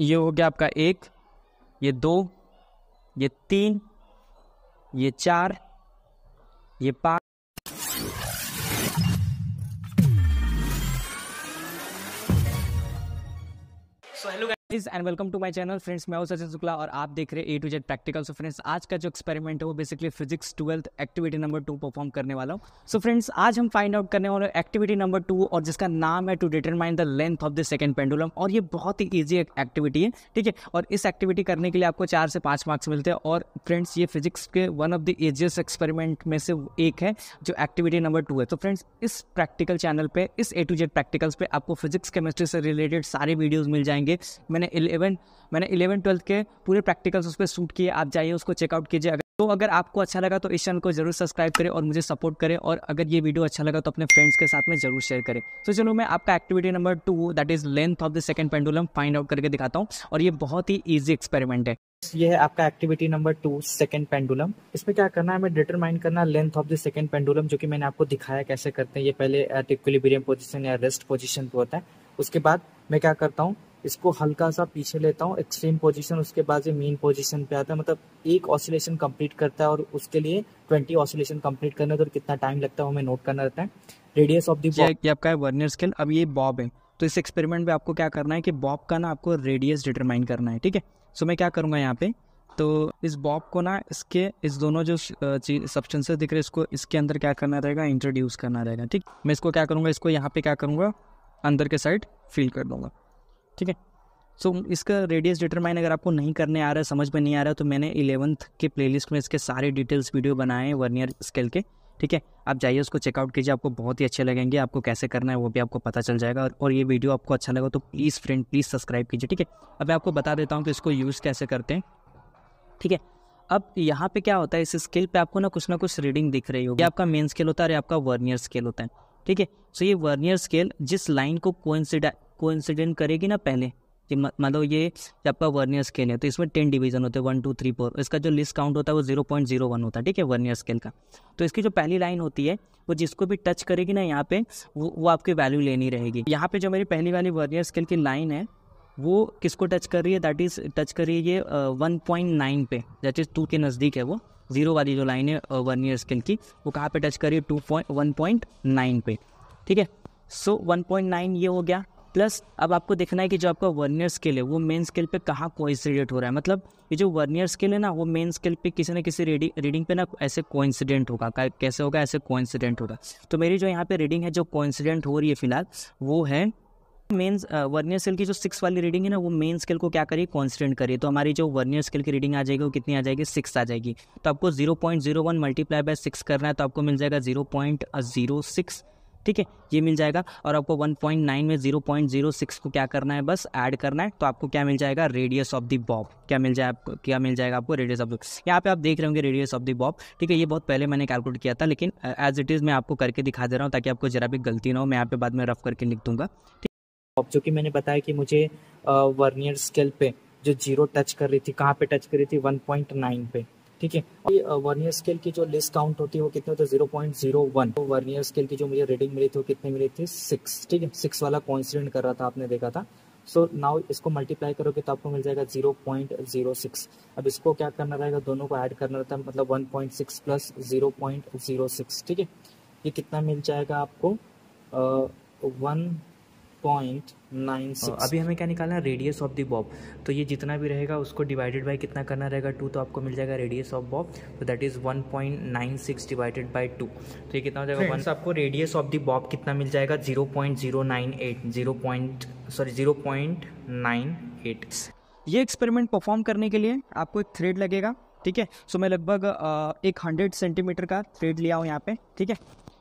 ये हो गया आपका एक ये दो ये तीन ये चार ये पांच so hello is and welcome to my channel friends मैं सचिन शुक्ला और आप देख रहे हैं A to Z practical so friends आज का जो एक्सपेरिमेंट है वो basically physics twelfth activity number two perform करने वाला हूँ सो फ्रेंड्स आज हम फाइंड आउट करने वाले एक्टिविटी नंबर टू और जिसका नाम है to determine the length of the second pendulum और ये बहुत ही ईजी एक्टिविटी है ठीक है और इस एक्टिविटी करने के लिए आपको चार से पाँच मार्क्स मिलते हैं और फ्रेंड्स ये फिजिक्स के one of the easiest experiment में से एक है जो एक्टिविटी नंबर टू है तो फ्रेंड्स इस प्रैक्टिकल चैनल पर इस ए टू जेड प्रैक्टिकल्स पर आपको फिजिक्स केमिस्ट्री से रिलेटेड सारे वीडियोज़ मिल जाएंगे मैंने मैंने इलेवन मैंने इलेवन ट्वेल्थ के पूरे प्रैक्टिकल्स उस पर शूट किए आप जाइए उसको चेकआउट कीजिए अगर तो अगर आपको अच्छा लगा तो इस चैनल को जरूर सब्सक्राइब करें और मुझे सपोर्ट करें और अगर ये वीडियो अच्छा लगा तो अपने फ्रेंड्स के साथ में जरूर शेयर करें तो चलो मैं आपका activity number two that is length of the second pendulum find out करके दिखाता हूँ और ये बहुत ही ईजी एक्सपेरिमेंट है ये है आपका activity number two second pendulum इसमें क्या करना है हमें डिटरमाइन करना length of the second pendulum जो कि मैंने आपको दिखाया कैसे करते हैं ये पहले इक्विलिब्रियम पोजीशन या रेस्ट पोजीशन पे होता है उसके बाद मैं क्या करता हूँ इसको हल्का सा पीछे लेता हूँ एक्सट्रीम पोजीशन उसके बाद ये मेन पोजीशन पे आता है मतलब एक ऑसिलेशन कंप्लीट करता है और उसके लिए ट्वेंटी ऑसिलेशन कंप्लीट करने तो कितना टाइम लगता है हमें नोट करना रहता है रेडियस ऑफ दी ये आपका है वर्नियर स्केल अब ये बॉब है तो इस एक्सपेरिमेंट में आपको क्या करना है कि बॉब का ना आपको रेडियस डिटरमाइन करना है ठीक है सो मैं क्या करूँगा यहाँ पे तो इस बॉब को ना इसके इस दोनों जो चीज सब्सटेंसेस दिख रहे हैं इसको इसके अंदर क्या करना रहेगा इंट्रोड्यूस करना रहेगा ठीक मैं इसको क्या करूँगा इसको यहाँ पे क्या करूँगा अंदर के साइड फील कर दूंगा ठीक है सो so, इसका रेडियस डिटरमाइन अगर आपको नहीं करने आ रहा है समझ में नहीं आ रहा है तो मैंने इलेवंथ के प्लेलिस्ट में इसके सारे डिटेल्स वीडियो बनाए हैं वर्नियर स्केल के ठीक है आप जाइए उसको चेकआउट कीजिए आपको बहुत ही अच्छे लगेंगे आपको कैसे करना है वो भी आपको पता चल जाएगा और, और ये वीडियो आपको अच्छा लगा तो प्लीज़ फ्रेंड प्लीज़ सब्सक्राइब कीजिए ठीक है अब मैं आपको बता देता हूँ कि इसको यूज़ कैसे करते हैं ठीक है अब यहाँ पे क्या होता है इस स्केल पे आपको ना कुछ ना कुछ रीडिंग दिख रही होगी आपका मेन स्केल होता है और आपका वर्नियर स्केल होता है ठीक है सो ये वर्नियर स्केल जिस लाइन को कोइंसिडा कोइंसिडेंट करेगी ना पहले कि मतलब ये आपका वर्नियर स्केल है तो इसमें टेन डिवीजन होते हैं वन टू थ्री फोर इसका जो लिस्ट काउंट होता है वो जीरो पॉइंट जीरो वन होता है ठीक है वर्नियर स्केल का तो इसकी जो पहली लाइन होती है वो जिसको भी टच करेगी ना यहाँ पे वो वो आपकी वैल्यू लेनी रहेगी यहाँ पे जो मेरी पहली वाली वर्नियर स्केल की लाइन है वो किसको टच कर रही है दैट इज़ टच कर रही है ये वन पॉइंट नाइन पे दैट इज़ टू के नज़दीक है वो जीरो वाली जो लाइन है वर्नियर स्केल की वो कहाँ पे टच कर रही है two point one point nine पे ठीक है सो वन पॉइंट नाइन ये हो गया प्लस अब आपको देखना है कि जो आपका वर्नियर स्केल है वो मेन स्केल पे कहाँ कोइंसिडेंट हो रहा है मतलब ये जो वर्नियर स्केल है ना वो मेन स्केल पे किसी ना किसी रीडिंग रीडिंग पे ना ऐसे कोइंसिडेंट होगा कैसे होगा ऐसे कोइंसिडेंट होगा तो मेरी जो यहाँ पे रीडिंग है जो कोइंसिडेंट हो रही है फिलहाल वो है मेन वर्नियर स्केल की जो सिक्स वाली रीडिंग है ना वो मेन स्केल को क्या करिए कॉन्स्टेंट करिए तो हमारी जो वर्नियर स्केल की रीडिंग आ जाएगी वो कितनी आ जाएगी सिक्स आ जाएगी तो आपको zero point zero one multiply by six करना है तो आपको मिल जाएगा जीरो पॉइंट जीरो सिक्स ठीक है ये मिल जाएगा और आपको 1.9 में 0.06 को क्या करना है बस ऐड करना है तो आपको क्या मिल जाएगा रेडियस ऑफ द बॉब क्या मिल जाए आपको क्या मिल जाएगा आपको रेडियस ऑफ द यहाँ पे आप देख रहे होंगे रेडियस ऑफ द बॉब ठीक है ये बहुत पहले मैंने कैलकुलेट किया था लेकिन एज इट इज़ मैं आपको करके दिखा दे रहा हूँ ताकि आपको जरा भी गलती ना हो मैं यहाँ पे बाद में रफ करके लिख दूंगा ठीक जो कि मैंने बताया कि मुझे वर्नियर स्केल पे जो जीरो टच कर रही थी कहाँ पे टच कर रही थी वन पे ठीक है वर्नियर स्केल की जो लिस्ट काउंट होती है वो कितने होते जीरो पॉइंट जीरो वन तो वर्नियर स्केल की जो मुझे रीडिंग मिली थी वो कितनी मिली थी सिक्स ठीक है सिक्स वाला कॉन्सिडेंट कर रहा था आपने देखा था सो so, नाउ इसको मल्टीप्लाई करोगे तो आपको मिल जाएगा जीरो पॉइंट जीरो सिक्स अब इसको क्या करना रहेगा दोनों को ऐड करना रहता है मतलब one point six plus zero point zero six ठीक है ये कितना मिल जाएगा आपको वन पॉइंट नाइन सिक्स अभी हमें क्या निकालना है रेडियस ऑफ द बॉब तो ये जितना भी रहेगा उसको डिवाइडेड बाई कितना करना रहेगा टू तो आपको मिल जाएगा रेडियस ऑफ बॉब तो that is one point nine six divided by two तो ये कितना हो जाएगा वंस आपको रेडियस ऑफ द बॉब कितना मिल जाएगा zero point zero nine eight zero point sorry zero point nine eight ये एक्सपेरिमेंट परफॉर्म करने के लिए आपको एक थ्रेड लगेगा ठीक है सो मैं लगभग एक हंड्रेड सेंटीमीटर का थ्रेड लिया हूँ यहाँ पे ठीक है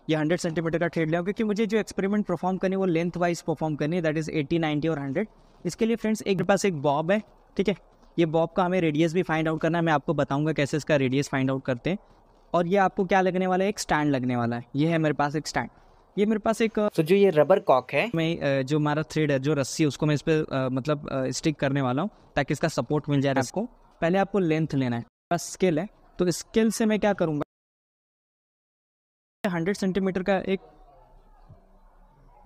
या हंड्रेड सेंटीमीटर का ट्रेड लिया क्योंकि मुझे जो एक्सपेरिमेंट परफॉर्म करनी वो लेंथ वाइज परफॉर्म करनी है दैट इज़ एटी नाइनटी और हंड्रेड इसके लिए फ्रेंड्स एक पास एक बॉब है ठीक है ये बॉब का हमें रेडियस भी फाइंड आउट करना है मैं आपको बताऊंगा कैसे इसका रेडियस फाइंड आउट करते हैं और ये आपको क्या लगने वाला है एक स्टैंड लगने वाला है ये है मेरे पास एक स्टैंड ये मेरे पास एक तो so, जो ये रबर कॉक है मैं जो हमारा थ्रेड है जो रस्सी उसको मैं इस पर मतलब स्टिक करने वाला हूँ ताकि इसका सपोर्ट मिल जाए आपको पहले आपको लेंथ लेना है स्केल है तो स्केल से मैं क्या करूँगा हंड्रेड सेंटीमीटर का एक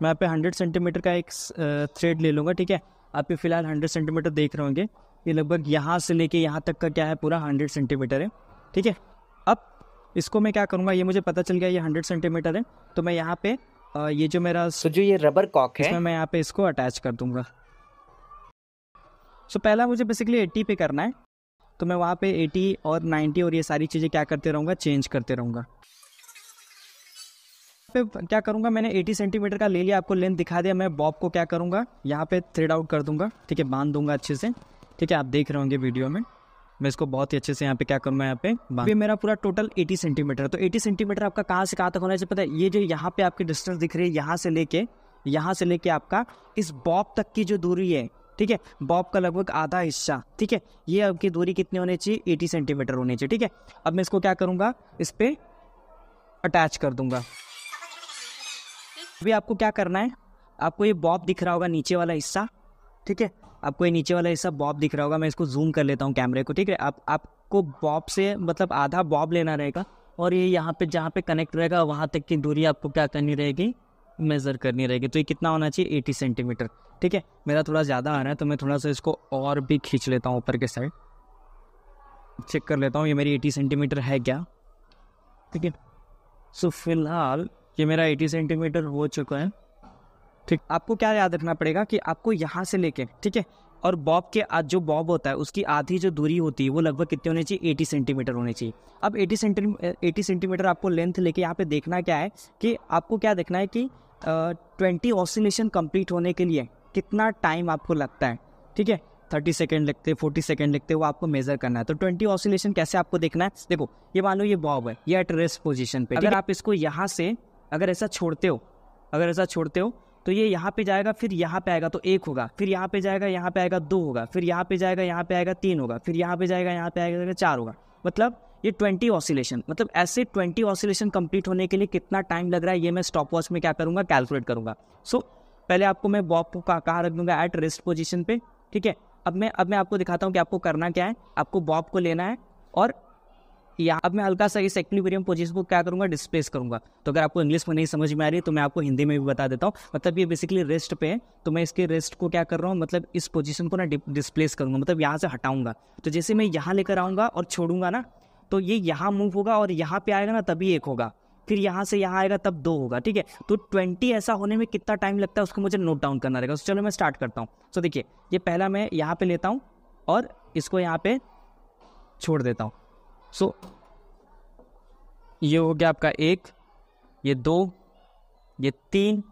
मैं आप पे हंड्रेड सेंटीमीटर का एक थ्रेड ले लूँगा ठीक है आप ये फिलहाल हंड्रेड सेंटीमीटर देख रहे होंगे ये लगभग यहाँ से लेके यहाँ तक का क्या है पूरा हंड्रेड सेंटीमीटर है ठीक है अब इसको मैं क्या करूँगा ये मुझे पता चल गया ये हंड्रेड सेंटीमीटर है तो मैं यहाँ पे ये जो मेरा सो तो जो ये रबर कॉक है मैं यहाँ पे इसको अटैच कर दूंगा सो पहला मुझे बेसिकली एट्टी पे करना है तो मैं वहाँ पे एटी और नाइन्टी और ये सारी चीज़ें क्या करते रहूँगा चेंज करते रहूँगा पे क्या करूंगा मैंने 80 सेंटीमीटर का ले लिया आपको लेंथ दिखा दिया मैं बॉब को क्या करूँगा यहाँ पे थ्रेड आउट कर दूंगा ठीक है बांध दूंगा अच्छे से ठीक है आप देख रहे होंगे वीडियो में मैं इसको बहुत ही अच्छे से यहाँ पे क्या करूँगा यहाँ पे अभी मेरा पूरा टोटल 80 सेंटीमीटर तो 80 सेंटीमीटर आपका कहाँ से कहाँ तक होना चाहिए पता है ये जो यहाँ पे आपकी डिस्टेंस दिख रही है यहाँ से लेके यहाँ से लेके आपका इस बॉब तक की जो दूरी है ठीक है बॉब का लगभग आधा हिस्सा ठीक है ये आपकी दूरी कितनी होनी चाहिए एटी सेंटीमीटर होनी चाहिए ठीक है अब मैं इसको क्या करूँगा इस पर अटैच कर दूंगा अभी आपको क्या करना है आपको ये बॉब दिख रहा होगा नीचे वाला हिस्सा ठीक है आपको ये नीचे वाला हिस्सा बॉब दिख रहा होगा मैं इसको जूम कर लेता हूँ कैमरे को ठीक है आप आपको बॉब से मतलब आधा बॉब लेना रहेगा और ये यहाँ पे जहाँ पे कनेक्ट रहेगा वहाँ तक की दूरी आपको क्या करनी रहेगी मेज़र करनी रहेगी तो ये कितना होना चाहिए एटी सेंटीमीटर ठीक है मेरा थोड़ा ज़्यादा आ रहा है तो मैं थोड़ा सा इसको और भी खींच लेता हूँ ऊपर के साइड चेक कर लेता हूँ ये मेरी एटी सेंटीमीटर है क्या ठीक है सो फिलहाल ये मेरा 80 सेंटीमीटर हो चुका है ठीक आपको क्या याद रखना पड़ेगा कि आपको यहाँ से लेके ठीक है और बॉब के आज जो बॉब होता है उसकी आधी जो दूरी होती है वो लगभग कितनी होनी चाहिए 80 सेंटीमीटर होनी चाहिए अब 80 सेंटी एटी सेंटीमीटर आपको लेंथ लेके यहाँ पे देखना क्या है कि आपको क्या देखना है कि ट्वेंटी ऑसिलेशन कंप्लीट होने के लिए कितना टाइम आपको लगता है ठीक है थर्टी सेकेंड लगते फोर्टी सेकेंड लगते वो आपको मेजर करना है तो ट्वेंटी ऑसिलेशन कैसे आपको देखना है देखो ये मान लो ये बॉब है ये एट रेस्ट पोजिशन पे अगर आप इसको यहाँ से अगर ऐसा छोड़ते हो अगर ऐसा छोड़ते हो तो ये यहाँ पे जाएगा फिर यहाँ पे आएगा तो एक होगा फिर यहाँ पे जाएगा यहाँ पे आएगा दो होगा फिर यहाँ पे जाएगा यहाँ पे आएगा तीन होगा फिर यहाँ पे जाएगा यहाँ पे आएगा चार होगा मतलब ये ट्वेंटी ऑसिलेशन मतलब ऐसे ट्वेंटी ऑसिलेशन कंप्लीट होने के लिए कितना टाइम लग रहा है ये मैं स्टॉप वॉच में क्या करूँगा कैलकुलेट करूँगा सो पहले आपको मैं बॉब को कहाँ रख दूँगा एट रेस्ट पोजिशन पे ठीक है अब मैं अब मैं आपको दिखाता हूँ कि आपको करना क्या है आपको बॉब को लेना है और यहाँ अब मैं हल्का सा इस एक्लिब्रियम पोजिशन को क्या करूँगा डिस्प्लेस करूँगा तो अगर आपको इंग्लिश में नहीं समझ में आ रही तो मैं आपको हिंदी में भी बता देता हूँ मतलब ये बेसिकली रेस्ट पे है तो मैं इसके रेस्ट को क्या कर रहा हूँ मतलब इस पोजिशन को ना डिस्प्लेस करूँगा मतलब यहाँ से हटाऊंगा तो जैसे मैं यहाँ लेकर आऊँगा और छोड़ूंगा ना तो ये यहाँ मूव होगा और यहाँ पे आएगा ना तभी एक होगा फिर यहाँ से यहाँ आएगा तब दो होगा ठीक है तो ट्वेंटी ऐसा होने में कितना टाइम लगता है उसको मुझे नोट डाउन करना रहेगा तो चलो मैं स्टार्ट करता हूँ सो तो देखिए ये पहला मैं यहाँ पे लेता हूँ और इसको यहाँ पे छोड़ देता हूँ सो so, ये हो गया आपका एक ये दो ये तीन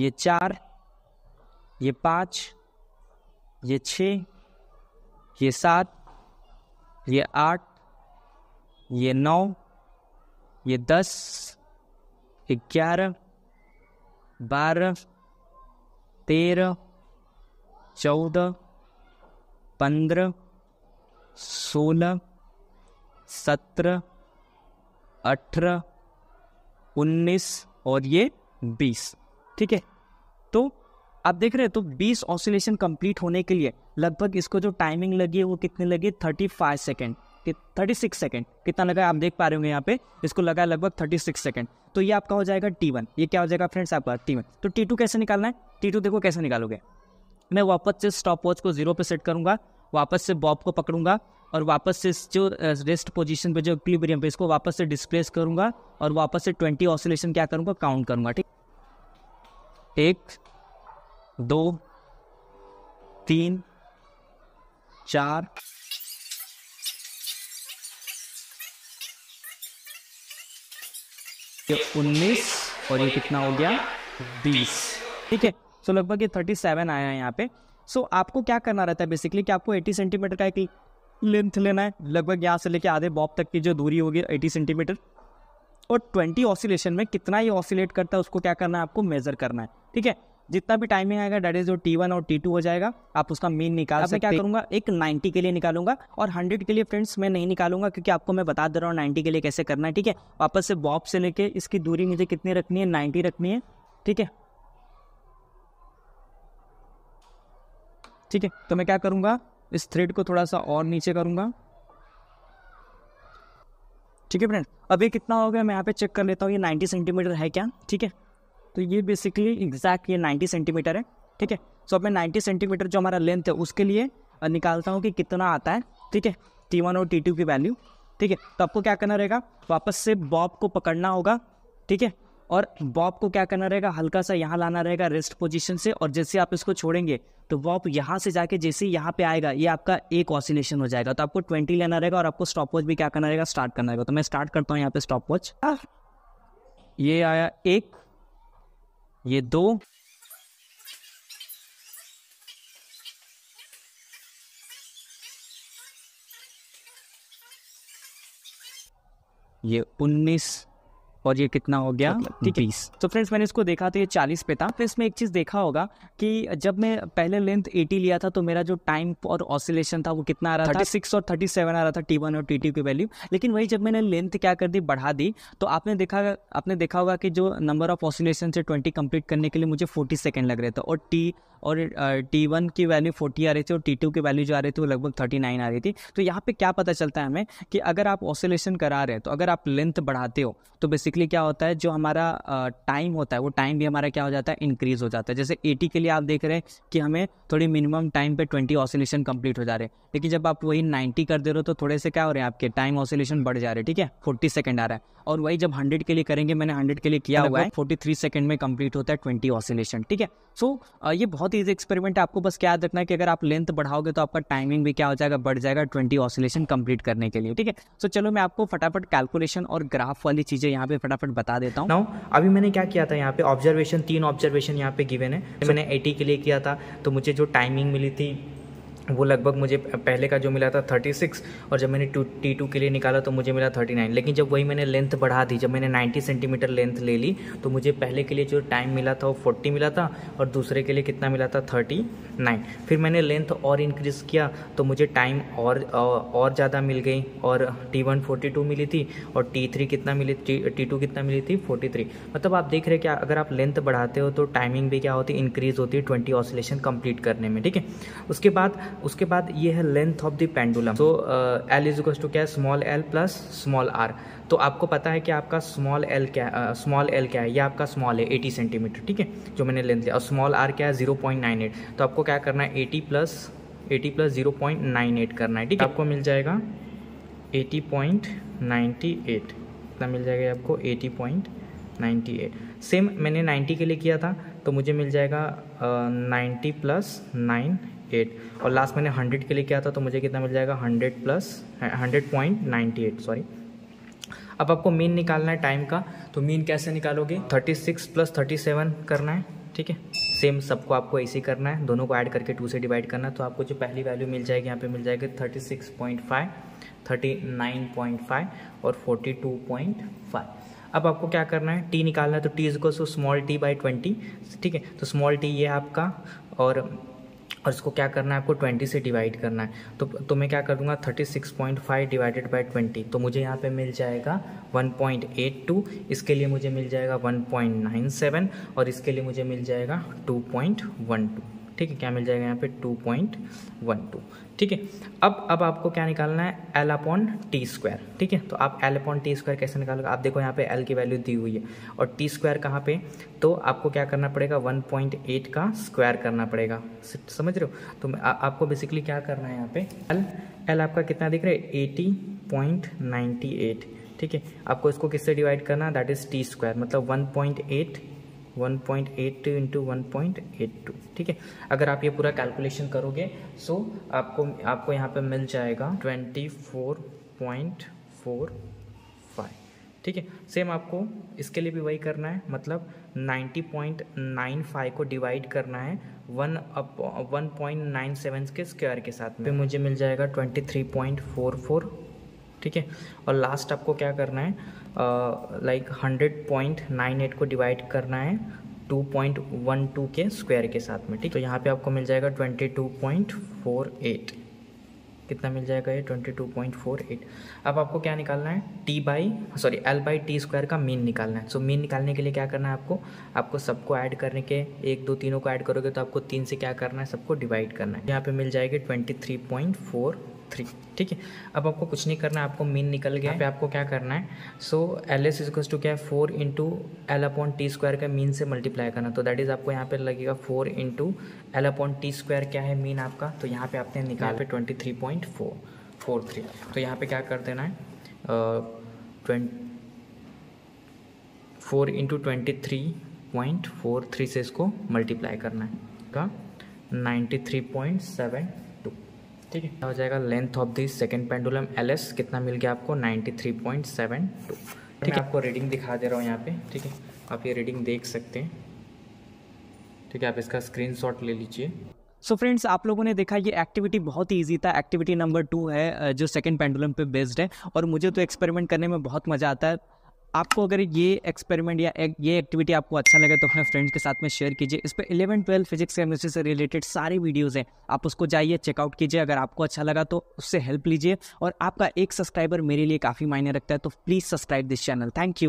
ये चार ये पाँच ये छ ये सात ये आठ ये नौ ये दस ग्यारह बारह तेरह चौदह पंद्रह सोलह सत्रह अठारह उन्नीस और ये बीस ठीक है तो आप देख रहे हैं तो बीस ऑसिलेशन कंप्लीट होने के लिए लगभग इसको जो टाइमिंग लगी है वो कितनी लगी thirty five second thirty six second कितना लगा आप देख पा रहे होंगे यहाँ पे इसको लगा लगभग थर्टी सिक्स सेकेंड तो ये आपका हो जाएगा टी वन ये क्या हो जाएगा फ्रेंड्स आपका टी वन तो टी टू कैसे निकालना है टी टू देखो कैसे निकालोगे मैं वापस से स्टॉप वॉच को जीरो पे सेट करूंगा वापस से बॉब को पकड़ूंगा और वापस से जो रेस्ट पोजीशन पे जो इक्विलिब्रियम पे इसको वापस से डिस्प्लेस करूंगा और वापस से ट्वेंटी ऑसिलेशन क्या करूंगा काउंट करूंगा ठीक एक दो तीन चार ये उन्नीस और ये कितना हो गया बीस ठीक है सो लगभग ये थर्टी सेवन आया है यहाँ पे सो so, आपको क्या करना रहता है बेसिकली कि आपको एटी सेंटीमीटर का एक लेंथ लेना है लगभग यहाँ से लेके आधे बॉब तक की जो दूरी होगी एटी सेंटीमीटर और ट्वेंटी ऑसिलेशन में कितना ही ऑसिलेट करता है उसको क्या करना है आपको मेजर करना है ठीक है जितना भी टाइमिंग आएगा डेट इज जो टी वन और टी टू हो जाएगा आप उसका मीन निकाल सकते हैं क्या करूंगा एक 90 के लिए निकालूंगा और 100 के लिए फ्रेंड्स मैं नहीं निकालूंगा क्योंकि आपको मैं बता दे रहा हूँ 90 के लिए कैसे करना है ठीक है वापस से बॉब से लेके इसकी दूरी मुझे कितनी रखनी है नाइन्टी रखनी है ठीक है ठीक है तो मैं क्या करूंगा इस थ्रेड को थोड़ा सा और नीचे करूँगा ठीक है फ्रेंड अब ये कितना हो गया मैं यहाँ पे चेक कर लेता हूँ ये 90 सेंटीमीटर है क्या ठीक है तो ये बेसिकली एग्जैक्ट ये 90 सेंटीमीटर है ठीक है सो अब मैं 90 सेंटीमीटर जो हमारा लेंथ है उसके लिए निकालता हूँ कि कितना आता है ठीक है टी वन और टी टू की वैल्यू ठीक है तो आपको क्या करना रहेगा वापस से बॉब को पकड़ना होगा ठीक है और बॉब को क्या करना रहेगा हल्का सा यहाँ लाना रहेगा रेस्ट पोजीशन से और जैसे आप इसको छोड़ेंगे तो बॉब यहाँ से जाके जैसे यहाँ पे आएगा ये आपका एक ऑसिलेशन हो जाएगा तो आपको ट्वेंटी लेना रहेगा और आपको स्टॉप वॉच भी क्या करना रहेगा स्टार्ट करना रहेगा तो मैं स्टार्ट करता हूँ यहाँ पे स्टॉप वॉच हाँ। ये आया एक ये दो ये उन्नीस और ये कितना हो गया मतलब ठीक है तो फ्रेंड्स मैंने इसको देखा तो ये चालीस पे था फिर इसमें एक चीज़ देखा होगा कि जब मैं पहले लेंथ एटी लिया था तो मेरा जो टाइम और ऑसिलेशन था वो कितना आ रहा 36. था सिक्स और थर्टी सेवन आ रहा था टी वन और टी टू की वैल्यू लेकिन वही जब मैंने लेंथ क्या कर दी बढ़ा दी तो आपने देखा आपने देखा होगा कि जो नंबर ऑफ ऑसिलेशन से ट्वेंटी कंप्लीट करने के लिए मुझे फोर्टी सेकेंड लग रहे थे और टी और टी वन की वैल्यू फोर्टी आ रही थी और टी टू की वैल्यू जो आ रही थी वो लगभग थर्टी नाइन आ रही थी तो यहाँ पे क्या पता चलता है हमें कि अगर आप ऑसोलेशन करा रहे हैं तो अगर आप लेंथ बढ़ाते हो तो बेसिकली क्या होता है जो हमारा टाइम होता है वो टाइम भी हमारा क्या हो जाता है इंक्रीज हो जाता है जैसे एटी के लिए आप देख रहे हैं कि हमें थोड़ी मिनिमम टाइम पे ट्वेंटी ऑसोलेशन कंप्लीट हो जा रहे हैं लेकिन जब आप वही नाइन्टी कर दे रहे हो तो थोड़े से क्या हो रहे हैं आपके टाइम ऑसोलेशन बढ़ जा रहे हैं ठीक है फोर्टी सेकेंड आ रहा है और वही जब हंड्रेड के लिए करेंगे मैंने हंड्रेड के लिए किया तो हुआ है फोर्टी थ्री सेकेंड में कंप्लीट होता है ट्वेंटी ऑसोलेशन ठीक है सो ये बहुत बहुत ईजी एक्सपेरिमेंट आपको बस याद रखना है कि अगर आप लेंथ बढ़ाओगे तो आपका टाइमिंग भी क्या हो जाएगा बढ़ जाएगा ट्वेंटी ऑसिलेशन कंप्लीट करने के लिए ठीक है सो चलो मैं आपको फटाफट कैलकुलेशन और ग्राफ वाली चीज़ें यहाँ पे फटाफट बता देता हूँ अभी मैंने क्या किया था यहाँ पे ऑब्जर्वेशन तीन ऑब्जर्वेशन यहाँ पे गिवेन है मैंने एटी के लिए किया था तो मुझे जो टाइमिंग मिली थी वो लगभग मुझे पहले का जो मिला था 36 और जब मैंने टू टी टू के लिए निकाला तो मुझे मिला 39 लेकिन जब वही मैंने लेंथ बढ़ा दी जब मैंने 90 सेंटीमीटर लेंथ ले ली तो मुझे पहले के लिए जो टाइम मिला था वो 40 मिला था और दूसरे के लिए कितना मिला था 39 फिर मैंने लेंथ और इंक्रीज़ किया तो मुझे टाइम और और ज़्यादा मिल गई और टी वन मिली थी और टी थ्री कितना मिली टी टू कितना मिली थी फोर्टी मतलब आप देख रहे क्या अगर आप लेंथ बढ़ाते हो तो टाइमिंग भी क्या होती है इंक्रीज़ होती है ट्वेंटी ऑसोलेशन कम्प्लीट करने में ठीक है उसके बाद उसके बाद ये है length of the pendulum so L is to क्या small L plus small R तो आपको पता है कि आपका स्मॉल एल क्या स्मॉल uh, एल क्या है ये आपका स्मॉल है 80 सेंटीमीटर ठीक है जो मैंने लेंथ लिया और स्मॉल आर क्या है 0.98 तो आपको क्या करना है 80 प्लस 80 प्लस 0.98 करना है ठीक है आपको मिल जाएगा 80.98 कितना मिल जाएगा आपको 80.98 सेम मैंने 90 के लिए किया था तो मुझे मिल जाएगा नाइन्टी प्लस नाइन एट और लास्ट मैंने हंड्रेड के लिए किया था तो मुझे कितना मिल जाएगा hundred plus hundred point ninety eight sorry अब आपको मीन निकालना है टाइम का तो मीन कैसे निकालोगे thirty six plus thirty seven करना है ठीक है सेम सबको आपको ऐसे ही करना है दोनों को ऐड करके टू से डिवाइड करना है तो आपको जो पहली वैल्यू मिल जाएगी यहाँ पे मिल जाएगी thirty six point five thirty nine point five और फोर्टी टू पॉइंट फाइव अब आपको क्या करना है टी निकालना है तो टी इजको so small T by twenty ठीक है तो स्मॉल टी ये आपका और और इसको क्या करना है आपको 20 से डिवाइड करना है तो तो मैं क्या कर दूंगा 36.5 डिवाइडेड बाय 20 तो मुझे यहाँ पे मिल जाएगा 1.82 इसके लिए मुझे मिल जाएगा 1.97 और इसके लिए मुझे मिल जाएगा 2.12 ठीक है क्या मिल जाएगा यहाँ पे टू पॉइंट वन टू ठीक है अब अब आपको क्या निकालना है एल अपॉन टी स्क्वायर ठीक है तो आप एल अपॉन टी स्क्वायर कैसे निकालोगे आप देखो यहाँ पे एल की वैल्यू दी हुई है और टी स्क्वायर कहाँ पे तो आपको क्या करना पड़ेगा वन पॉइंट एट का स्क्वायर करना पड़ेगा समझ रहे हो तो आ, आपको बेसिकली क्या करना है यहाँ पे एल एल आपका कितना दिख रहा है एटी पॉइंट नाइन्टी एट ठीक है आपको इसको किससे डिवाइड करना है दैट इज़ टी स्क्वायर मतलब one point eight one point eight two into one point eight two ठीक है अगर आप ये पूरा कैलकुलेशन करोगे सो आपको आपको यहाँ पे मिल जाएगा twenty four point four five ठीक है सेम आपको इसके लिए भी वही करना है मतलब 90.95 को डिवाइड करना है one up one point nine seven के स्क्वायर के साथ में मुझे मिल जाएगा 23.44 ठीक है और लास्ट आपको क्या करना है like hundred point nine eight को डिवाइड करना है टू पॉइंट वन टू के स्क्वायर के साथ में ठीक तो यहाँ पे आपको मिल जाएगा twenty two point four eight कितना मिल जाएगा ये twenty two point four eight अब आपको क्या निकालना है T by sorry L by T square का मीन निकालना है सो so, मीन निकालने के लिए क्या करना है आपको आपको सबको ऐड करने के एक दो तीनों को ऐड करोगे तो आपको तीन से क्या करना है सबको डिवाइड करना है यहाँ पे मिल जाएगी twenty three point four three ठीक है अब आपको कुछ नहीं करना है आपको मीन निकल गया पे हाँ। आपको क्या करना है सो एल एस इजक्स टू क्या है four into L upon T square का मीन से मल्टीप्लाई करना तो दैट इज़ आपको यहाँ पे लगेगा four into L upon T square क्या है मीन आपका तो यहाँ पे आपने निकाल पे twenty three point four four three तो यहाँ पे क्या कर देना है four into twenty three point four three से इसको मल्टीप्लाई करना है का नाइन्टी थ्री पॉइंट सेवन ठीक है हो जाएगा length of this second pendulum L कितना मिल गया आपको ninety three point seven two ठीक है आपको रीडिंग दिखा दे रहा हूँ यहाँ पे ठीक है आप ये रीडिंग देख सकते हैं ठीक है आप इसका शॉट ले लीजिए सो so फ्रेंड्स आप लोगों ने देखा ये एक्टिविटी बहुत ही ईजी था एक्टिविटी नंबर टू है जो सेकंड पेंडुलम पे बेस्ड है और मुझे तो एक्सपेरिमेंट करने में बहुत मज़ा आता है आपको अगर ये एक्सपेरिमेंट या एक, ये एक्टिविटी आपको अच्छा लगे तो अपने फ्रेंड्स के साथ में शेयर कीजिए इस पर इलेवन ट्वेल्थ फिजिक्स केमिस्ट्री से रिलेटेड सारी वीडियोज़ हैं आप उसको जाइए चेकआउट कीजिए अगर आपको अच्छा लगा तो उससे हेल्प लीजिए और आपका एक सब्सक्राइबर मेरे लिए काफ़ी मायने रखता है तो please subscribe this channel thank you